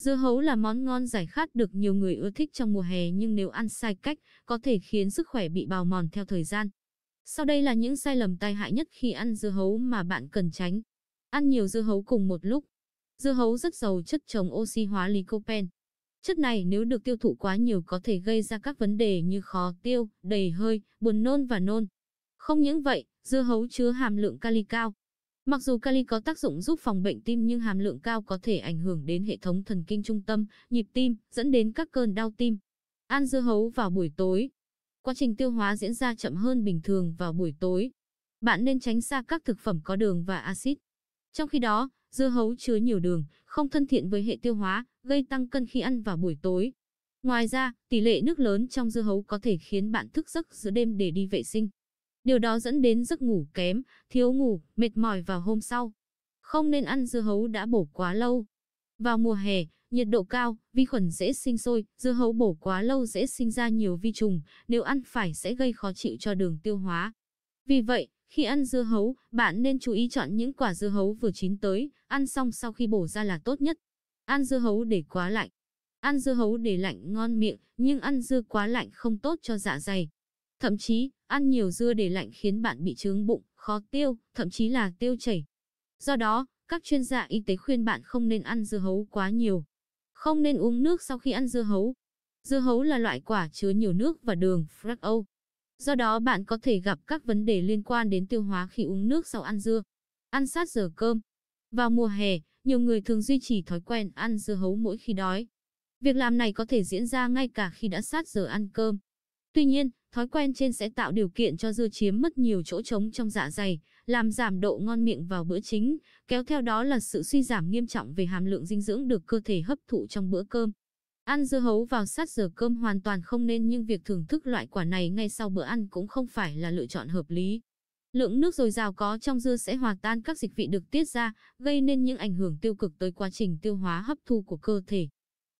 Dưa hấu là món ngon giải khát được nhiều người ưa thích trong mùa hè nhưng nếu ăn sai cách, có thể khiến sức khỏe bị bào mòn theo thời gian. Sau đây là những sai lầm tai hại nhất khi ăn dưa hấu mà bạn cần tránh. Ăn nhiều dưa hấu cùng một lúc. Dưa hấu rất giàu chất chống oxy hóa lycopene. Chất này nếu được tiêu thụ quá nhiều có thể gây ra các vấn đề như khó tiêu, đầy hơi, buồn nôn và nôn. Không những vậy, dưa hấu chứa hàm lượng kali cao, Mặc dù kali có tác dụng giúp phòng bệnh tim nhưng hàm lượng cao có thể ảnh hưởng đến hệ thống thần kinh trung tâm, nhịp tim, dẫn đến các cơn đau tim. Ăn dưa hấu vào buổi tối. Quá trình tiêu hóa diễn ra chậm hơn bình thường vào buổi tối. Bạn nên tránh xa các thực phẩm có đường và axit. Trong khi đó, dưa hấu chứa nhiều đường, không thân thiện với hệ tiêu hóa, gây tăng cân khi ăn vào buổi tối. Ngoài ra, tỷ lệ nước lớn trong dưa hấu có thể khiến bạn thức giấc giữa đêm để đi vệ sinh. Điều đó dẫn đến giấc ngủ kém, thiếu ngủ, mệt mỏi vào hôm sau. Không nên ăn dưa hấu đã bổ quá lâu. Vào mùa hè, nhiệt độ cao, vi khuẩn dễ sinh sôi, dưa hấu bổ quá lâu dễ sinh ra nhiều vi trùng, nếu ăn phải sẽ gây khó chịu cho đường tiêu hóa. Vì vậy, khi ăn dưa hấu, bạn nên chú ý chọn những quả dưa hấu vừa chín tới, ăn xong sau khi bổ ra là tốt nhất. Ăn dưa hấu để quá lạnh. Ăn dưa hấu để lạnh ngon miệng, nhưng ăn dưa quá lạnh không tốt cho dạ dày. Thậm chí, ăn nhiều dưa để lạnh khiến bạn bị trướng bụng, khó tiêu, thậm chí là tiêu chảy. Do đó, các chuyên gia y tế khuyên bạn không nên ăn dưa hấu quá nhiều. Không nên uống nước sau khi ăn dưa hấu. Dưa hấu là loại quả chứa nhiều nước và đường fructose. Do đó bạn có thể gặp các vấn đề liên quan đến tiêu hóa khi uống nước sau ăn dưa. Ăn sát giờ cơm. Vào mùa hè, nhiều người thường duy trì thói quen ăn dưa hấu mỗi khi đói. Việc làm này có thể diễn ra ngay cả khi đã sát giờ ăn cơm. Tuy nhiên, thói quen trên sẽ tạo điều kiện cho dưa chiếm mất nhiều chỗ trống trong dạ dày, làm giảm độ ngon miệng vào bữa chính, kéo theo đó là sự suy giảm nghiêm trọng về hàm lượng dinh dưỡng được cơ thể hấp thụ trong bữa cơm. Ăn dưa hấu vào sát giờ cơm hoàn toàn không nên nhưng việc thưởng thức loại quả này ngay sau bữa ăn cũng không phải là lựa chọn hợp lý. Lượng nước dồi dào có trong dưa sẽ hòa tan các dịch vị được tiết ra, gây nên những ảnh hưởng tiêu cực tới quá trình tiêu hóa hấp thu của cơ thể.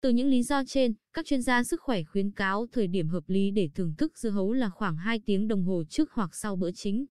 Từ những lý do trên, các chuyên gia sức khỏe khuyến cáo thời điểm hợp lý để thưởng thức dưa hấu là khoảng 2 tiếng đồng hồ trước hoặc sau bữa chính.